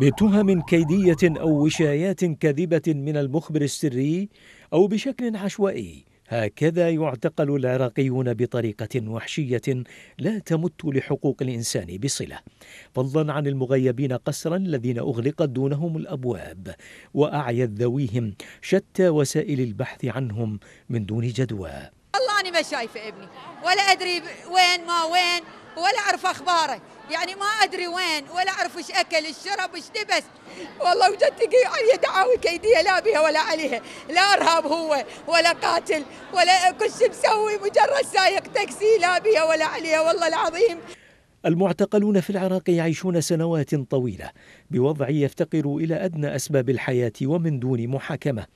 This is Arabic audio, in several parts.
بتهم كيدية أو وشايات كاذبة من المخبر السري أو بشكل عشوائي هكذا يعتقل العراقيون بطريقة وحشية لا تمت لحقوق الإنسان بصلة فضلا عن المغيبين قسرا الذين أغلقت دونهم الأبواب وأعيت ذويهم شتى وسائل البحث عنهم من دون جدوى والله أنا ما شايفة ابني ولا أدري وين ما وين ولا أعرف أخباره يعني ما ادري وين ولا اعرف ايش اكل ايش شرب ايش لبس والله وجدت علي دعاوي كيديه لا بها ولا عليها لا ارهاب هو ولا قاتل ولا كل شيء مسوي مجرد سايق تاكسي لا بها ولا عليها والله العظيم المعتقلون في العراق يعيشون سنوات طويله بوضع يفتقر الى ادنى اسباب الحياه ومن دون محاكمه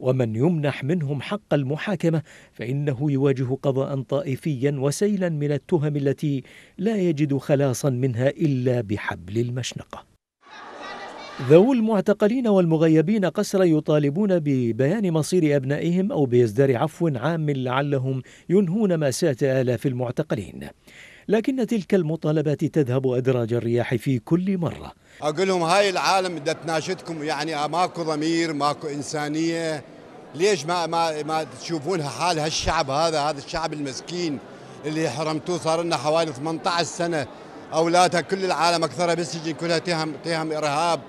ومن يمنح منهم حق المحاكمه فانه يواجه قضاء طائفيا وسيلا من التهم التي لا يجد خلاصا منها الا بحبل المشنقه ذوو المعتقلين والمغيبين قسر يطالبون ببيان مصير أبنائهم أو بإصدار عفو عام لعلهم ينهون مأساة آلاف المعتقلين لكن تلك المطالبات تذهب أدراج الرياح في كل مرة أقول لهم هاي العالم بدها تناشدكم يعني ماكو ضمير ماكو إنسانية ليش ما ما ما تشوفونها حال هالشعب هذا هذا الشعب المسكين اللي حرمتوه صار لنا حوالي 18 سنه اولادها كل العالم اكثرها بالسجن كلها تهم تهم ارهاب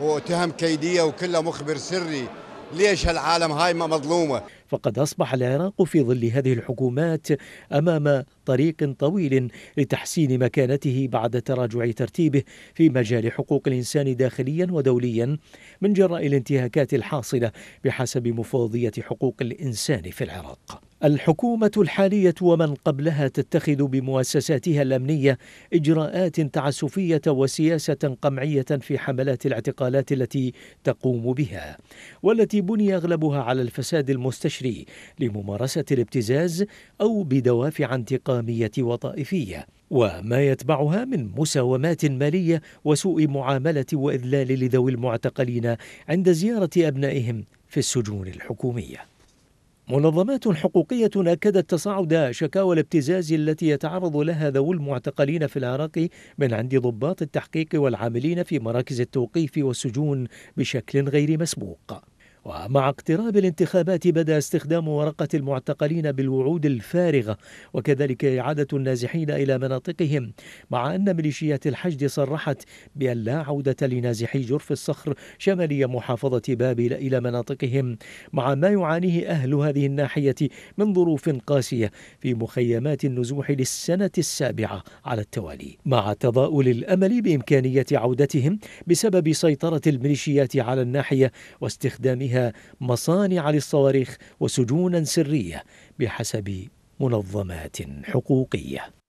وتهم كيديه وكلها مخبر سري ليش هالعالم هاي ما مظلومه فقد أصبح العراق في ظل هذه الحكومات أمام طريق طويل لتحسين مكانته بعد تراجع ترتيبه في مجال حقوق الإنسان داخليا ودوليا من جراء الانتهاكات الحاصلة بحسب مفوضية حقوق الإنسان في العراق الحكومة الحالية ومن قبلها تتخذ بمؤسساتها الأمنية إجراءات تعسفية وسياسة قمعية في حملات الاعتقالات التي تقوم بها، والتي بني أغلبها على الفساد المستشري لممارسة الابتزاز أو بدوافع انتقامية وطائفية. وما يتبعها من مساومات مالية وسوء معاملة وإذلال لذوي المعتقلين عند زيارة أبنائهم في السجون الحكوميه منظمات حقوقية أكدت تصاعد شكاوى الابتزاز التي يتعرض لها ذوو المعتقلين في العراق من عند ضباط التحقيق والعاملين في مراكز التوقيف والسجون بشكل غير مسبوق ومع اقتراب الانتخابات بدا استخدام ورقة المعتقلين بالوعود الفارغة وكذلك إعادة النازحين إلى مناطقهم مع أن ميليشيات الحشد صرحت بأن لا عودة لنازحي جرف الصخر شمالي محافظة بابل إلى مناطقهم مع ما يعانيه أهل هذه الناحية من ظروف قاسية في مخيمات النزوح للسنة السابعة على التوالي مع تضاؤل الأمل بإمكانية عودتهم بسبب سيطرة الميليشيات على الناحية واستخدامها فيها مصانع للصواريخ وسجونا سريه بحسب منظمات حقوقيه